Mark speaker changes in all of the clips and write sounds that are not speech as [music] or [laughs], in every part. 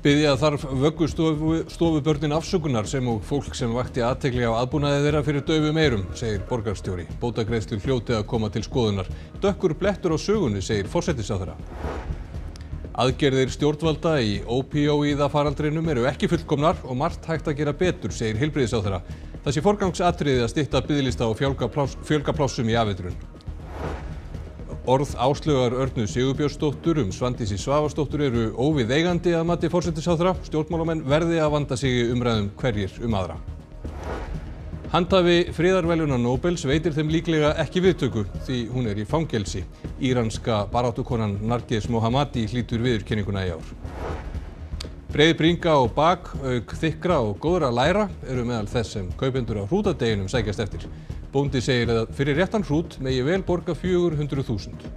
Speaker 1: biðja þarf vöggustofubörnin afsökunar sem og fólk sem vakti aðtegli á aðbúnaði þeirra fyrir daufum eyrum, segir borgarstjóri. Bótagreðslu fljóti að koma til skoðunar. Dökkur blettur á sögunni, segir fórsættisáþara. Aðgerðir stjórnvalda í ópíóíðafaraldrinum eru ekki fullkomnar og margt hægt að gera betur, segir heilbriðisáþara. Það sé forgangsatriði að stitta byðlista og fjölga plássum í afveitrun. Orð Áslaugar Örnu Sigurbjörnsdóttur um Svandísi Svavarsdóttur eru óviðeigandi að mati forsætisráðherra. Stjórnmálamenn verði að vanda sig í umræðum hverjir um aðra. Handhafi friðarveluna Nobels veitir þeim líklega ekki viðtöku því hún er í fangelsi. Íranska barátukonan Nargis Mohammadi hlítur viðurkenninguna í ár. Breið bringa og bak, auk þykra og góðra læra eru meðal þess sem kaupendur á hrútadeginum sækjast eftir bóndi segir að fyrir réttan hrút megi vel borga fjögur hundruð þúsund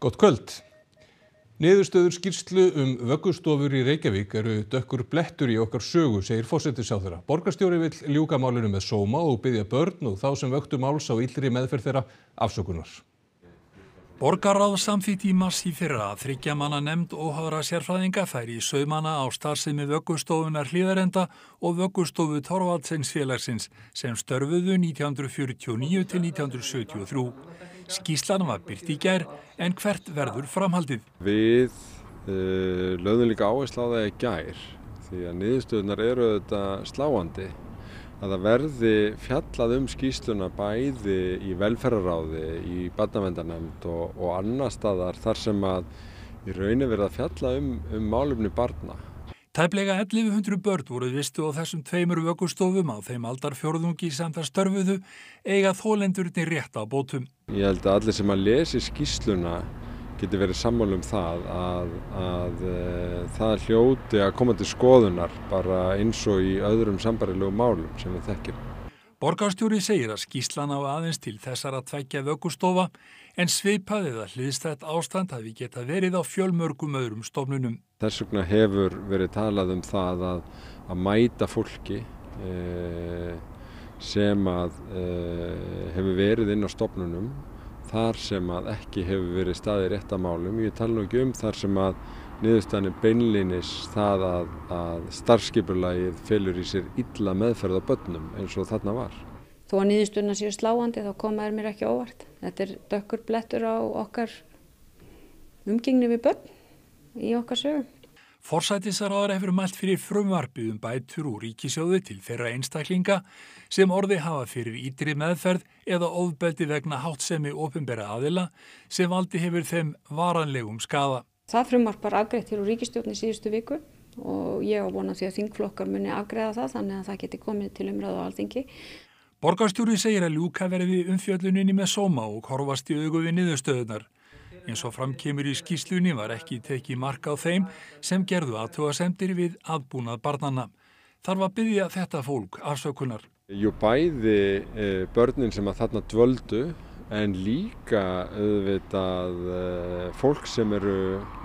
Speaker 1: Gott kvöld niðurstöður skýrslu um vöggustofur í Reykjavík eru dökkur blettur í okkar sögu segir forsætisráðherra borgarstjóri vill ljúka málinu með sóma og biðja börn og þá sem vöktu máls á illri meðferð þeirra afsökunar
Speaker 2: Borgarráð samþýtti í mass í fyrra að þryggja manna nefnd óháðra sérfræðinga fær í sögmanna á starfsemi vöggustofunar hlýðarenda og vöggustofu Torvaldsens félagsins sem störfuðu 1949 til 1973. Skíslan var byrt í gær en hvert verður
Speaker 3: framhaldið? Við uh, lögðum líka áherslu á það í gær því að niðurstöðunar eru þetta sláandi að það verði fjallað um skýsluna bæði í velferðaráði, í barnavendarnemnd og, og annar staðar þar sem að við raunir verða að fjalla um, um málumni barna. Tæplega
Speaker 2: 1100 börn voru vistu á þessum tveimur vökkustofum á þeim aldarfjörðungi sem það störfuðu eiga þólendurni rétt á bótum.
Speaker 3: Ég held að allir sem að lesi skýsluna getur verið sammálum það að, að e, það hljóti að koma til skoðunar bara eins og í öðrum sambarilegu málum sem við þekkjum. Borgarstjóri
Speaker 2: segir að skýslan á aðeins til þessar að tvekja vökkustofa en svipaðið að hliðstætt ástand hafi geta verið á fjölmörgum öðrum stofnunum.
Speaker 3: Þess vegna hefur verið talað um það að, að mæta fólki e, sem að e, hefur verið inn á stofnunum þar sem að ekki hefur verið staðið réttamálum. Ég tala nú ekki um þar sem að niðurstæðanir beinlinis það að, að starfskeipurlægið felur í sér illa meðferð á börnum eins og þarna var.
Speaker 4: Þó að
Speaker 5: nýðisturna séu sláandi þá komaður mér ekki óvart. Þetta er dökkur blettur á okkar umgengni við börn í okkar sögum.
Speaker 2: Forsætisaráður hefur mælt fyrir frumvarpið um bætur úr ríkisjóðu til þeirra einstaklinga sem orði hafa fyrir ídri meðferð eða ofbeldi vegna hátsemi ofinbæra aðila sem valdi hefur þeim varanlegum skafa.
Speaker 5: Það frumvarp var afgreitt hér úr ríkistjóðni síðustu viku og ég á vona því að þingflokkar muni afgreiða það þannig að það geti komið til umræðu á alþingi.
Speaker 2: Borgarstjóri segir að ljúka verði umfjölluninni með sóma og horfast í augu við niðurstöðunar. Eins og framkemur í skýslunni var ekki tekið marka á þeim sem gerðu aðtúasemdir við aðbúnað barnana. Þar var byggja þetta fólk afsökunar.
Speaker 3: Jú bæði e, börnin sem að þarna dvöldu en líka auðvitað e, fólk sem eru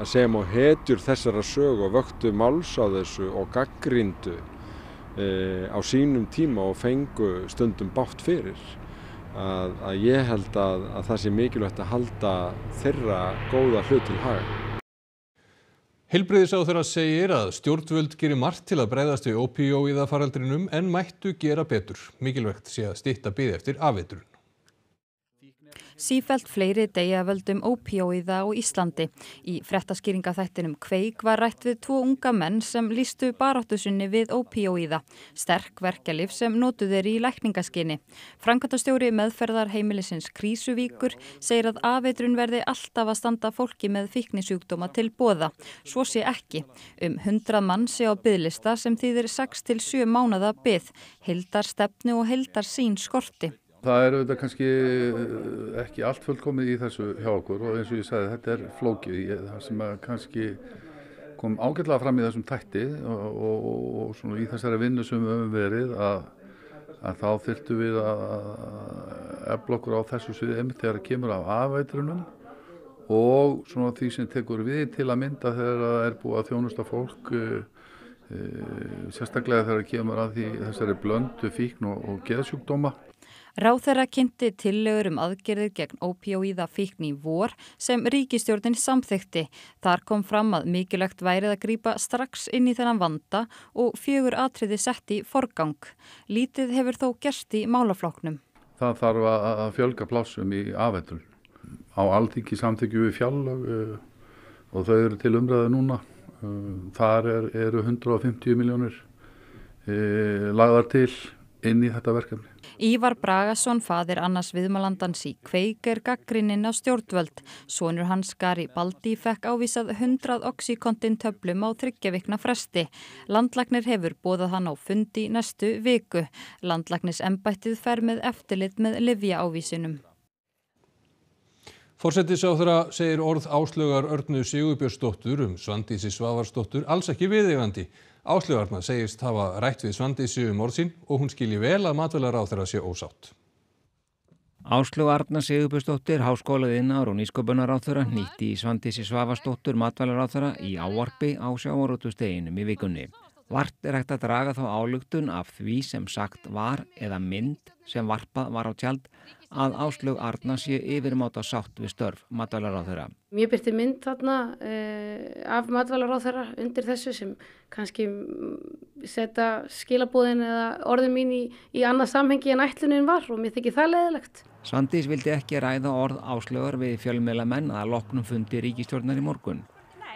Speaker 3: að segja má hetjur þessara sög og vöktu máls á þessu og gaggrindu e, á sínum tíma og fengu stundum bátt fyrir að, að ég held að, að það sé mikilvægt að halda þeirra góða hlut til haga.
Speaker 1: Hilbriðisáþurra segir að stjórnvöld gerir margt til að breyðast við ópíóiða faraldrinum en mættu gera betur. Mikilvægt sé að stýtta byggð eftir afveiturinn.
Speaker 4: Sífælt fleiri degi að völdum ópíóiða á Íslandi. Í frettaskýringaþættinum Kveig var rætt við tvo unga menn sem lístu baráttusunni við ópíóiða. Sterk verkelif sem nótuður í lækningaskinni. Frankantastjóri meðferðar heimilisins Krísuvíkur segir að afeitrun verði alltaf að standa fólki með fíknisjúkdóma til bóða. Svo sé ekki. Um 100 mann sé á bygglista sem þýðir 6-7 mánada byggð. Hildar stefnu og hildar sín skorti.
Speaker 2: Það er auðvitað kannski eh, ekki allt fullkomið í þessu hjá okkur og eins og ég sagði þetta er flókið ég, það sem kannski kom ágætlega fram í þessum tætti og, og, og, og í þessari vinnu sem við höfum verið að, að þá þyrtu við að ebla okkur á þessu sviði einmitt þegar það kemur af afætrunum og svona því sem tekur við til að mynda þegar það er búið að þjónusta fólk eh, eh, sérstaklega þegar það kemur að því þessari blöndu fíkn og geðsjúkdóma
Speaker 4: Ráþeira kynnti tillegur um aðgerðir gegn ópíóíða fíkn í vor sem ríkistjórnin samþekti. Þar kom fram að mikilvægt værið að grýpa strax inn í þennan vanda og fjögur atriði sett í forgang. Lítið hefur þó gerst í málafloknum.
Speaker 2: Það þarf að fjölga plássum í afhættul. Á alþyggi samþykju við fjall eh, og þau eru til umræðu núna. Eh, þar eru 150 miljónir eh, lagðar til inn í þetta verkefni.
Speaker 4: Ívar Bragason, faðir annars viðmálandans í kveik er gaggrinninn á stjórnvöld. Sónur hans Gari Baldi fekk ávísað 100 oxykontin töflum á þryggjavikna fresti. Landlagnir hefur bóðað hann á fundi næstu viku. Landlagnis embættið fer með eftirlit með livja ávísinum.
Speaker 1: Fórsettisáþra segir orð áslögar Örnu Sigurbjörnsdóttur um Svandísi Svavarsdóttur alls ekki viðegandi. Áslögarnar segist hafa rætt við Svandísi um orðsinn og hún skilji vel að matvælaráþurra sé ósátt.
Speaker 6: Áslögu Arna Sigurbjörnsdóttir, háskólaðinnar og nýsköpunaráþurra nýtti í Svandísi Svavastóttur matvælaráþurra í áarpi á sjávarótu steginum í vikunni. Vart er hægt að draga þá álugtun af því sem sagt var eða mynd sem varpað var á tjald að áslög Arna sé yfirmáta sátt við störf matvælaráþurra.
Speaker 7: Ég byrti mynd þarna eh, af matvælaráþurra undir þessu sem kannski setja skilabúðin eða orðin mín í, í annað samhengi en ætlunin var og mér þykir það leðilegt.
Speaker 6: Svandís vildi ekki ræða orð áslögur við fjölmjöla menn að loknum fundi ríkistjórnar í morgun.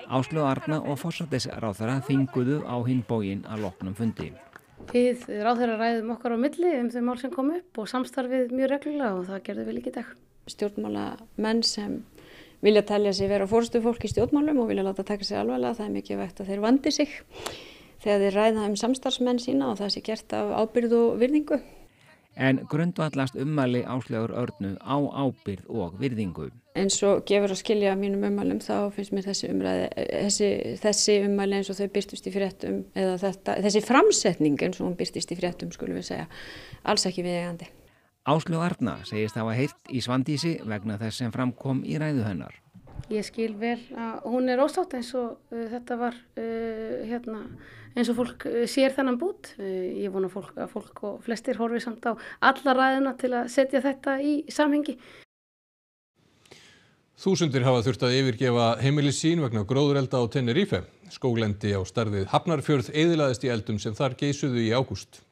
Speaker 6: Áslu Arna og fórsættisráþara þinguðu á hinn bógin að loknum fundi.
Speaker 7: Við ráþara ræðum okkar á milli um þau mál sem kom upp og samstarfið mjög reglulega og það gerði vel ekki dag.
Speaker 5: Stjórnmála menn sem vilja telja sér vera fórstu fólk í stjórnmálum og vilja láta taka sér alveglega, það er mikið vegt að þeir vandi sig þegar þeir ræða um samstarfsmenn sína og það sé gert af ábyrð og virðingu
Speaker 6: en grundvallast ummæli áslögur örnu á ábyrð og virðingu.
Speaker 5: En svo gefur að skilja mínum ummælum þá finnst mér þessi, umræði, þessi, þessi ummæli eins og þau byrtist í fréttum eða þetta, þessi framsetning eins og hún byrtist í fréttum skulum við segja, alls ekki viðegandi.
Speaker 6: Áslög Arna segist það var heilt í svandísi vegna þess sem framkom í ræðu hennar.
Speaker 7: Ég skil vel að hún er óstátt eins og uh, þetta var uh, hérna, eins og fólk uh, sér þennan bút. Uh, ég vona fólk, að fólk og flestir horfið samt á alla ræðina til að setja þetta í samhengi.
Speaker 1: Þúsundir hafa þurft að yfirgefa heimili sín vegna gróðurelda á Tenerife. Skóglendi á starfið Hafnarfjörð eðilaðist í eldum sem þar geysuðu í ágúst.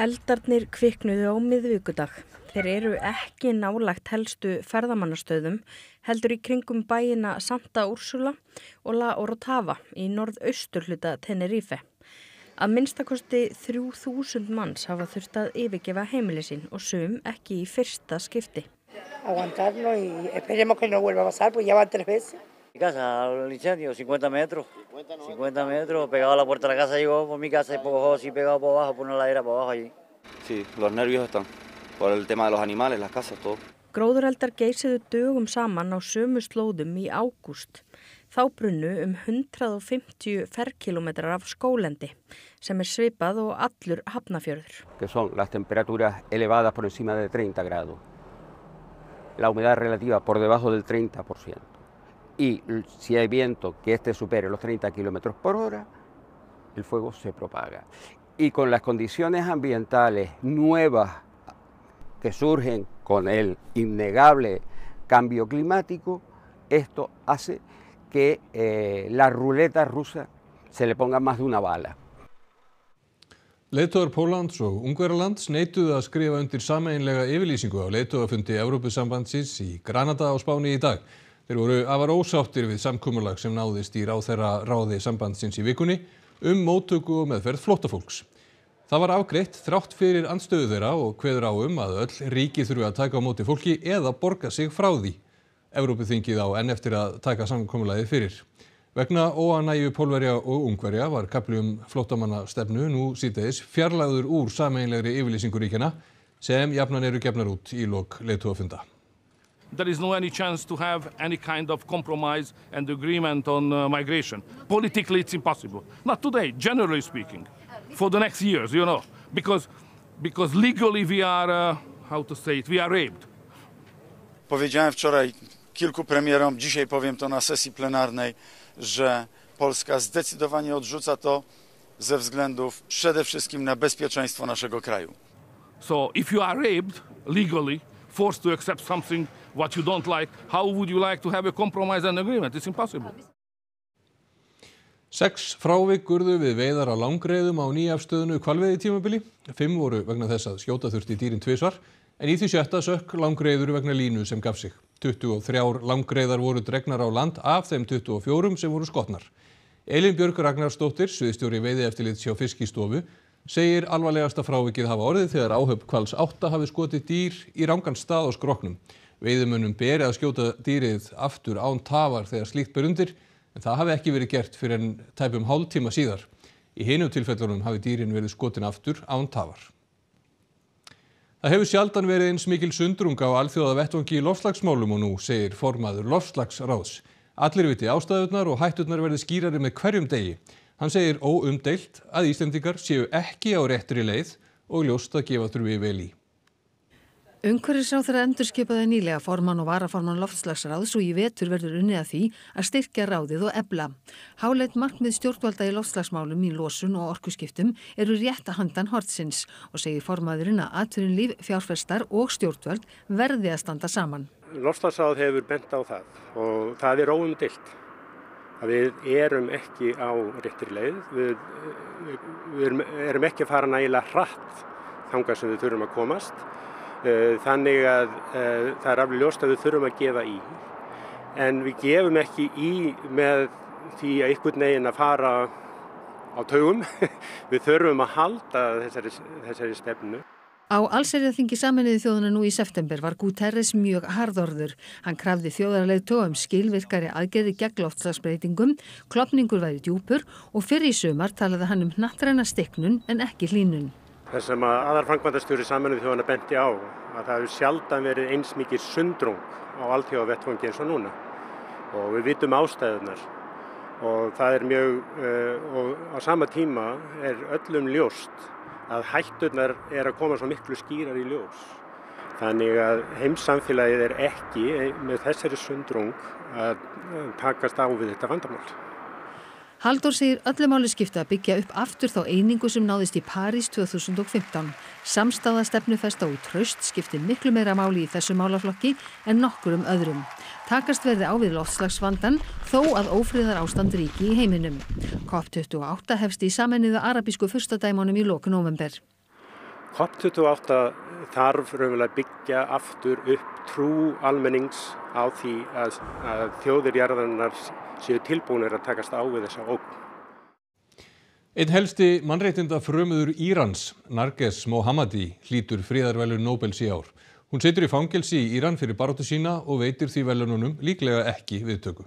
Speaker 5: Eldarnir kviknuðu á miðvíkudag. Þeir eru ekki nálagt helstu ferðamannastöðum heldur í kringum bæina Santa Úrsula og La Orotava í norðaustur hluta Tenerife. Að minnstakosti 3000 manns hafa þurft að yfirgefa heimili sín og sum ekki í fyrsta skipti.
Speaker 6: Mi casa, el incendio, 50 metros, 50 metros, pegado a la puerta de la casa llegó por mi casa y por abajo, así pegado por abajo, por una ladera por abajo allí.
Speaker 8: Sí, los nervios están por el tema de los animales, las casas, todo.
Speaker 5: Gróðureldar geysiðu dögum saman á sömu slóðum í ágúst. Þá brunnu um 150 ferrkilometrar af skólendi sem er svipað og allur hafnafjörður.
Speaker 6: Það er las temperaturas elevadas por encima de 30 grados. La humedad relativa por debajo del 30%. Y si hay viento que este supere los 30 kilómetros por hora, el fuego se propaga. Y con las condiciones ambientales nuevas que surgen con el innegable cambio climático, esto hace que eh, la ruleta rusa se le ponga más de una bala.
Speaker 1: Leituðar Pólans og Ungverðarlands neituðu að skrifa undir sameinlega yfirlýsingu á leituðafundi Európusambandsins í Granada á Spáni í dag. Þeir voru afar ósáttir við samkúmulag sem náðist í ráþerra ráði sambandsins í vikunni um móttöku og meðferð flóttafólks það var afgreitt þrátt fyrir andstöðu þeirra og kveður á um að öll ríki þurfi að taka á móti fólki eða borga sig frá því Evrópuþingið á enn eftir að taka samkomulagið fyrir vegna óanægju Pólverja og Ungverja var kapli um flótamannastefnu nú síðdeis fjarlæður úr sameinlegri yfirlýsinguríkjana sem jafnan eru gefnar út í lok leituafunda
Speaker 2: There is no any chance to have any kind of compromise and agreement on uh, migration. Politically, it's impossible. Not today, generally speaking. for the next years, you know, because, because legally we are, uh, how to say it, we are raped.
Speaker 3: Powiedziałem wczoraj kilku premierom, dzisiaj powiem to na sesji plenarnej, że Polska zdecydowanie odrzuca to ze względów przede wszystkim na bezpieczeństwo naszego kraju.
Speaker 2: So if you are raped legally, forced to accept something what you don't like, how would you like to have a compromise and agreement? It's impossible.
Speaker 1: Seks frávik urðu við veiðar á langreðum á nýjafstöðunu kvalveiði tímabili. Fimm voru vegna þess að skjóta þurfti dýrin tvísvar, en í því sjötta sökk langreður vegna línu sem gaf sig. 23 langreðar voru dregnar á land af þeim 24 sem voru skotnar. Elin Björg Ragnarstóttir, sviðstjóri veiði eftirlit sjá fiskistofu, segir alvarlegasta frávikið hafa orðið þegar áhöpp kvals átta hafi skotið dýr í rángan stað á skroknum. Veiðimunum beri að skjóta dýrið aftur án tafar þegar slíkt berundir en það hafi ekki verið gert fyrr en tæpum hálftíma síðar. Í hinum tilfellunum hafi dýrin verið skotin aftur án tafar. Það hefur sjaldan verið eins mikil sundrung á alþjóða vettvangi í lofslagsmálum og nú segir formaður lofslagsráðs. Allir viti ástæðunar og hættunar verði skýrari með hverjum degi. Hann segir óumdeilt að Íslandingar séu ekki á réttri leið og ljóst að gefa þrjúi vel í.
Speaker 7: Ungarisráþara endurskipaði nýlega formann og varaformann loftslagsráðs og í vetur verður unnið að því að styrkja ráðið og ebla. Háleit markmið stjórnvalda í loftslagsmálum í losun og orkuskiptum eru rétt að handan hortsins og segir formaðurinn að aturinn líf, fjárfestar og stjórnvald verði að standa saman.
Speaker 9: Loftslagsráð hefur bent á það og það er óum dilt. Við erum ekki á réttir leið, við, við erum, erum ekki að fara nægilega hratt þangað sem við þurfum að komast Eh, þannig að eh, það er alveg ljóst að við þurfum að gefa í. En við gefum ekki í með því að einhvern veginn að fara á taugum. [laughs] Við þurfum að halda þessari, þessari stefnu.
Speaker 7: Á allsæriðarþingi saminuði þjóðuna nú í september var Guterres mjög harðorður. Hann krafði þjóðarlegu tóum skilvirkari aðgerði gegn loftslagsbreytingum, klopningur væri djúpur og fyrir í sömar talaði hann um nattræna steknun en ekki hlínun
Speaker 9: þess sem að aðarfangvandastjóri saminuð þjóðana benti á að það hefur sjaldan verið eins mikið sundrung á alltjóðavettfangi eins og núna og við vitum ástæðunar og það er mjög uh, og á sama tíma er öllum ljóst að hættunar er að koma svo miklu skýrar í ljós þannig að heimsamfélagið er ekki með þessari sundrung að takast á við þetta vandamál
Speaker 7: Haldur segir öllumáli skipta að byggja upp aftur þá einingu sem náðist í París 2015. Samstáða stefnufesta og tröst skipti miklu meira máli í þessu málaflokki en nokkur um öðrum. Takast verði á við loftslagsvandan þó að ófríðar ástand ríki í heiminum. COP28 hefst í sammenniða arabísku fyrstadæmónum í lóku november.
Speaker 9: COP28 þarf raunverulega byggja aftur upp trú almennings á því að, að þjóðirjarðarnar séu tilbúinir að takast á við þessa ógum.
Speaker 1: Einn helsti mannreitinda frömuður Írans, Narges Mohammadi, hlýtur fríðarvelun Nobels í ár. Hún setur í fangelsi í Íran fyrir baróttu sína og veitir því velununum líklega ekki viðtöku.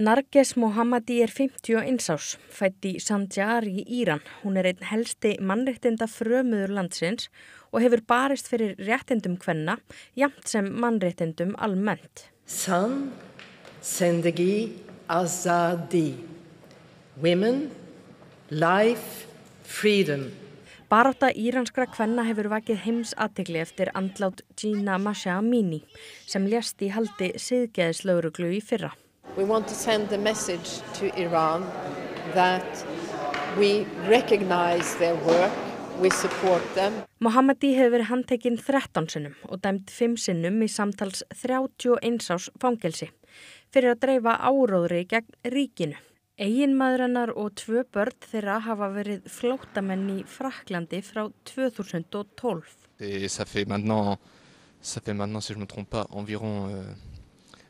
Speaker 5: Narges Mohammadi er 51 árs, fætt í Sanjar í Íran. Hún er einn helsti mannreittinda frömuður landsins og hefur barist fyrir réttindum hvenna, jamt sem mannreittindum almennt. Sann, sendegi, azadi. Women, life, freedom. Baráta íranskra hvenna hefur vakið heims aðtegli eftir andlát Gina Masha Amini sem ljast í haldi siðgeðislauruglu í fyrra.
Speaker 7: We want to send the message to Iran that we recognize their work, we support them.
Speaker 5: Mohammadi hefur verið handtekinn 13 sinnum og dæmt 5 sinnum í samtals 31 ás fangelsi fyrir að dreifa áróðri gegn ríkinu. Eginmaðurinnar og tvö börn þeirra hafa verið flótamenn í Fraklandi frá 2012.
Speaker 1: Það fyrir maintenant, si je ne me trompe pas, environ... Euh,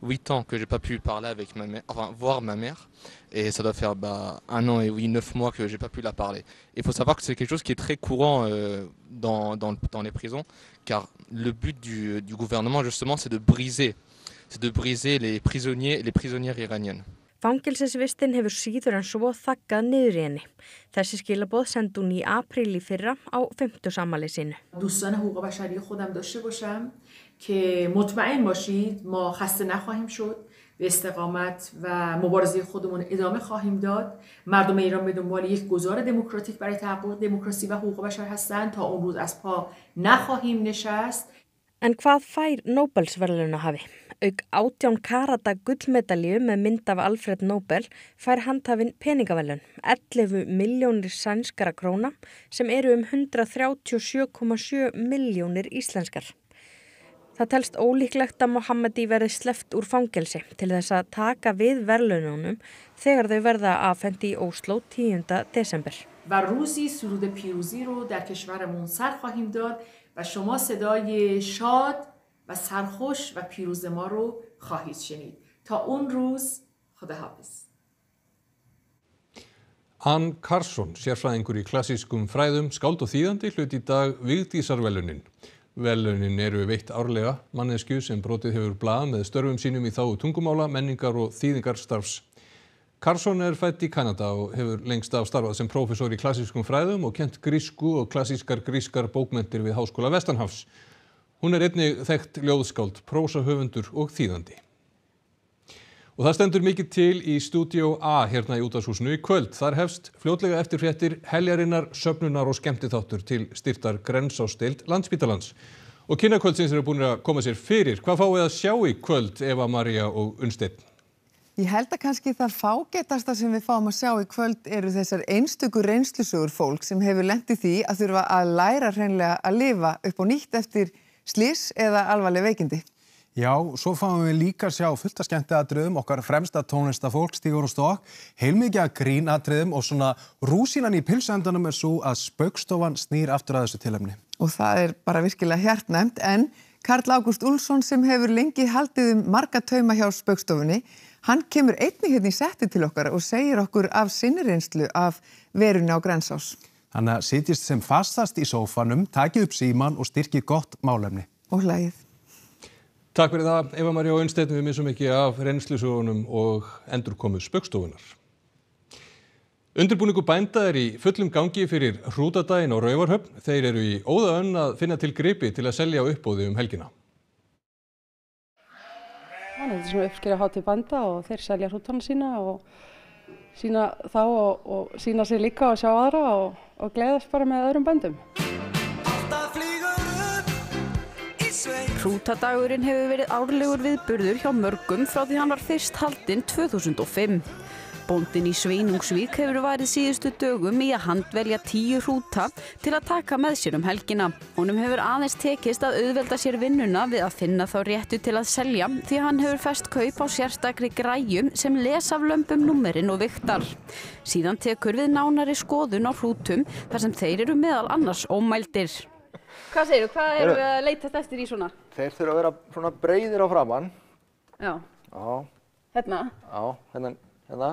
Speaker 10: 8 ans que j'ai pas pu parler avec ma mère, enfin voir ma mère, et ça doit faire bah,
Speaker 1: un an et oui, 9 mois que j'ai pas pu la parler. Il faut savoir que c'est quelque chose qui est très courant euh, dans, dans, dans, les prisons, car le but du, du gouvernement justement c'est de briser, c'est de briser les prisonniers, et les prisonnières iraniennes.
Speaker 5: Fangilsesvistin hefur síður en svo þakkað niður í henni. Þessi skilabóð sendi hún í apríli fyrra á 50 samalið sinu.
Speaker 4: که مطمئن باشید ما خسته نخواهیم شد به استقامت و مبارزه خودمون ادامه خواهیم داد مردم ایران به دنبال یک گزار دموکراتیک برای تحقق دموکراسی و حقوق بشر هستند تا اون روز از پا نخواهیم نشست En hvað fær Nobelsverðluna hafi?
Speaker 5: Aug átján karata gullmedalju með mynd af Alfred Nobel fær handhafinn peningavellun, 11 miljónir sænskara króna sem eru um 137,7 miljónir íslenskar. Það telst ólíklegt að Mohammedi verði sleft úr fangelsi til þess að taka við verðlununum þegar þau verða aðfendi í Óslo 10. desember.
Speaker 1: Ann Karlsson, sérfræðingur í klassískum fræðum, skáld og þýðandi hlut í dag Vigdísarvelunin. Verðlaunin eru veitt árlega manneskju sem brotið hefur blað með störfum sínum í þáu tungumála, menningar og þýðingarstarfs. Karlsson er fætt í Kanada og hefur lengst af starfað sem profesor í klassískum fræðum og kent grísku og klassískar grískar bókmentir við Háskóla Vestanhafs. Hún er einnig þekkt ljóðskáld, prósahöfundur og þýðandi. Og það stendur mikið til í Studio A hérna í útashúsinu í kvöld. Þar hefst fljótlega eftir hrettir heljarinnar, söpnunar og skemmtitháttur til styrtar grensástild landsbítalans. Og kynakvöldsins eru búin að koma sér fyrir. Hvað fáið að sjá í kvöld, Eva, Marja og Unnsteinn?
Speaker 7: Ég held að kannski það fágetasta sem við fáum að sjá í kvöld eru þessar einstökur reynslusugur fólk sem hefur lendið því að þurfa að læra hreinlega að lifa upp og nýtt eftir slís eða alvarleg veikindi.
Speaker 9: Já, svo fáum við
Speaker 1: líka að sjá fullt að skemmti aðdröðum, okkar fremsta tónlista fólk stígur og stokk, heilmikið að grín aðdröðum og svona rúsínan í pilsendunum er svo að spaukstofan snýr aftur að þessu tilhemni.
Speaker 7: Og það er bara virkilega hjartnæmt en Karl Ágúst Úlsson sem hefur lengi haldið um marga tauma hjá spaukstofunni, hann kemur einnig hérna í setti til okkar og segir okkur af sinnireynslu af verunni á Grensás.
Speaker 1: Þannig að sitjist sem fastast í sófanum, takið
Speaker 10: upp síman og styrkið gott málefni.
Speaker 6: Og hlægið.
Speaker 1: Takk fyrir það, Eva Maria og Önstein, við missum ekki af reynslusugunum og endurkomu spökkstofunar. Undirbúningu bænda er í fullum gangi fyrir hrútadaginn og rauvarhöfn. Þeir eru í óðaönn að finna til gripi til að selja uppbóði um helgina.
Speaker 2: Þannig að þetta er svona uppskera hátíð bænda og þeir selja hrútana sína og sína þá
Speaker 8: og, og sína sig líka og sjá aðra og, og gleðast bara með öðrum bændum. Hrútadagurinn hefur verið árlegur viðburður hjá mörgum frá því hann var fyrst haldinn 2005. Bóndin í Sveinungsvík hefur værið síðustu dögum í að handvelja tíu hrúta til að taka með sér um helgina. Honum hefur aðeins tekist að auðvelda sér vinnuna við að finna þá réttu til að selja því hann hefur fest kaup á sérstakri græjum sem lesa af lömpum nummerin og viktar. Síðan tekur við nánari skoðun á hrútum þar sem þeir eru meðal annars ómældir. Hvað segir þú? Hvað eru að leitast eftir í svona?
Speaker 10: Þeir þurfa að vera svona breyðir á framann. Já. Já. Hérna? Já, hérna, hérna.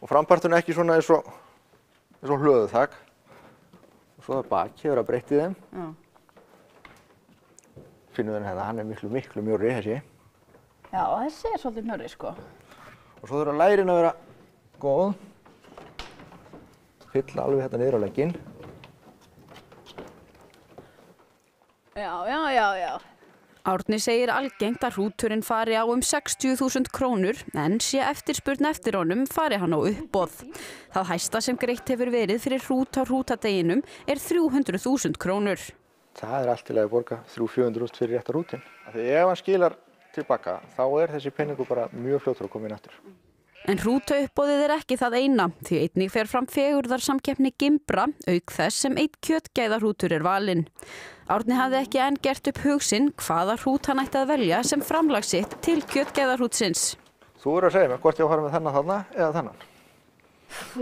Speaker 10: Og frampartun ekki svona eins og, eins og hlöðu þakk. Og svo það baki vera breytt í þeim. Já. Finnum við hérna, hann er miklu, miklu mjörri þessi.
Speaker 8: Já, þessi er svolítið mjörri sko.
Speaker 10: Og svo þurfa lærin að vera góð. Fyll alveg hérna niður á legginn.
Speaker 8: Já, já, já, já. Árni segir algengt að hrúturinn fari á um 60.000 krónur en sé eftirspurn eftir honum fari hann á uppboð. Það hæsta sem greitt hefur verið fyrir hrút á hrútadeginum er 300.000 krónur.
Speaker 10: Það er allt til að borga 300-400.000 fyrir rétt á hrútin. Þegar hann skilar tilbaka þá er þessi penningu bara mjög fljóttur að koma inn aftur.
Speaker 8: En hrúta uppbóðið er ekki það eina því einnig fer fram fegurðar samkeppni Gimbra auk þess sem eitt kjötgæða hrútur er valinn. Árni hafði ekki enn gert upp hugsin hvaða hrút hann ætti að velja sem framlag sitt til
Speaker 10: kjötgæða hrútsins. Þú eru að segja mig hvort ég fara með þennan þarna eða þennan?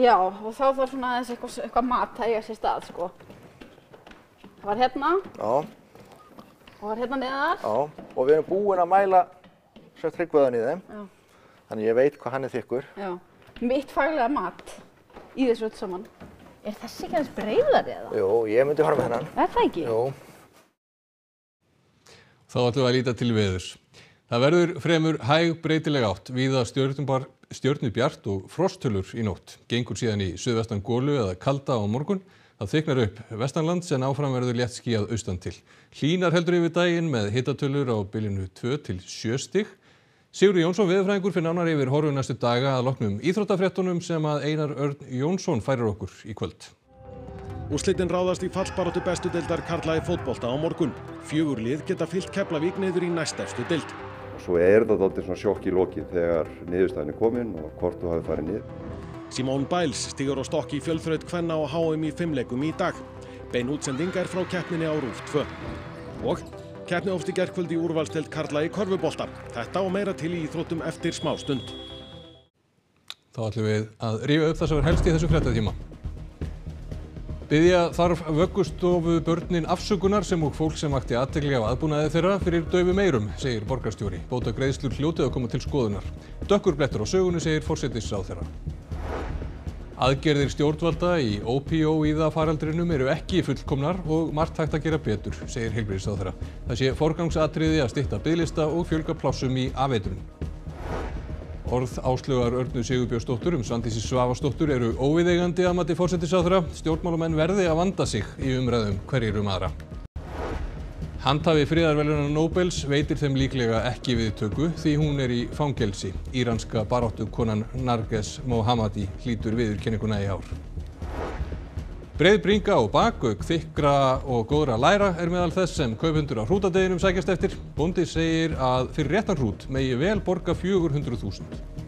Speaker 8: Já og þá þarf svona aðeins eitthvað, eitthvað mat að eiga sér stað sko. Það var hérna. Já. Og það var hérna neðar.
Speaker 10: Já, og við erum búin að mæla sér tryggveðan í þeim. Já. Þannig ég veit hvað hann er þykkur.
Speaker 8: Já. Mitt faglega mat í þessu öll saman. Er þessi ekki aðeins breyðari eða?
Speaker 10: Jú, ég myndi fara með hennan. Er það ekki? Jú.
Speaker 1: Þá ætlum við að líta til veðurs. Það verður fremur hæg breytileg átt viða stjörnubjart og frosthölur í nótt. Gengur síðan í söðvestan gólu eða kalda á morgun. Það þyknar upp vestanlands en áfram verður létt skíjað austan til. Hlínar heldur yfir daginn með hitatölur á byljunu 2 til 7 stík Sigur Jónsson viðfræðingur fyrir nánar yfir horfu næstu daga að loknum íþróttafréttunum sem að Einar Örn Jónsson færir okkur í kvöld.
Speaker 9: Úslitin ráðast í fallsparatu bestu deildar Karlaði fótbolta á morgun. Fjögur lið geta fyllt Keflavík neyður í næst efstu deild.
Speaker 3: Svo er þetta alltaf svona sjokk í loki þegar niðurstæðin er komin og hvort þú hafi farið niður. Simón Bæls
Speaker 9: stigur á stokki í fjölþraut hvenna á HM í fimmleikum í dag. Bein útsending er frá keppninni á Rúf 2. Og Kæfni ofst í gerðkvöldi úrvalstild Karla í korfubólta. Þetta og meira
Speaker 1: til í Íþróttum eftir smá stund. Þá ætlum við að rífa upp það sem er helst í þessu hrettatíma. Byðja þarf vöggustofu börnin afsökunar sem og fólk sem vakti aðtegli af aðbúnaði þeirra fyrir döfi meirum, segir borgarstjóri. Bóta greiðslur hljótið að koma til skoðunar. Dökkur blettur á sögunu, segir fórsetis á þeirra aðgerðir stjórnvalda í ópíóíðafaraldrinum eru ekki fullkomnar og margt hægt að gera betur segir heilbrigðisráðherra það sé forgangsatriði að stytta biðlista og fjölga plássum í afeitrun Orð Áslaugar Örnu Sigurbjörnsdóttur um Svandísi Svavarsdóttur eru óviðeigandi að mati fórsetisráðherra stjórnmálamenn verði að vanda sig í umræðum hverjir um aðra handhafi friðarverðlauna Nóbels veitir þeim líklega ekki viðtöku því hún er í fangelsi íranska baráttukonan Narges Mohammadi hlýtur viðurkenninguna í ár breið bringa og bakauk þykkra og góðra læra er meðal þess sem kaupundur á hrútadeginum sækjast eftir bondi segir að fyrir réttan hrút megi vel borga 400.000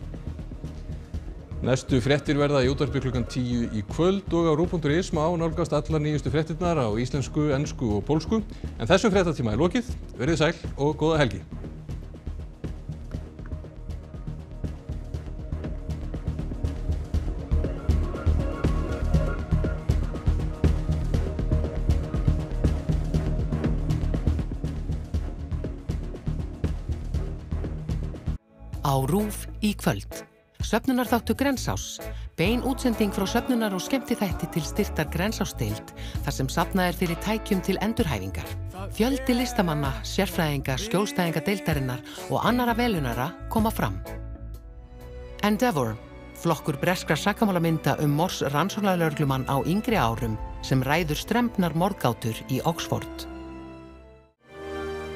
Speaker 1: næstu fréttir verða í útvarpi klukkan tíu í kvöld og á rúv punktur is má nálgast allar nýjustu fréttirnar á íslensku, ensku og pólsku. En þessum fréttatíma er lokið. Verið sæl og góða helgi.
Speaker 7: á RÚF í kvöld. Söfnunarþáttu Grensás, bein útsending frá söfnunar og skemmtifætti til styrtar Grensásteild, þar sem sapnaðir fyrir tækjum til endurhæfingar. Fjöldi listamanna, sérfræðinga, skjólstæðinga deildarinnar og annara velunara koma fram. Endeavour, flokkur breskra sakamálamynda um mors rannsólaðlörglumann á yngri árum sem ræður strempnar morgátur í Oxford.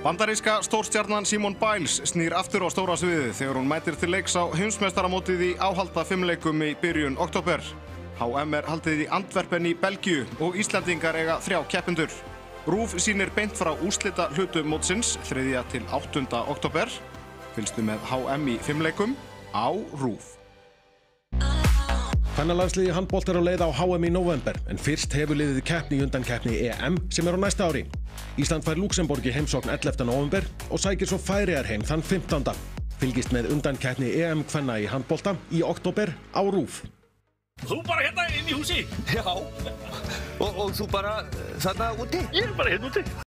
Speaker 10: Bandaríska stórstjarnan Simon Biles snýr aftur á stóra sviði þegar hún mætir til leiks á heimsmestaramótið í áhalda fimmleikum í byrjun oktober. HM er haldið í Antwerpen í Belgiu og Íslandingar eiga þrjá keppendur. Rúf sínir beint frá úslita hlutu mótsins 3. til 8. oktober. Fylgstu með HM í fimmleikum á Rúf.
Speaker 9: Hvernalagsliði handbólt er á leið á HM í november en fyrst hefur liðið keppni undan keppni EM sem er á næsta ári. Ísland fær Luxemburg í heimsókn 11. november og sækir svo færiðar heim þann 15. Fylgist með undankeppni EM hvenna í handbólta í oktober á Rúf.
Speaker 2: Þú bara
Speaker 6: hérna inn í húsi? Já, og, og þú bara eh, þarna úti? Ég er bara hérna úti.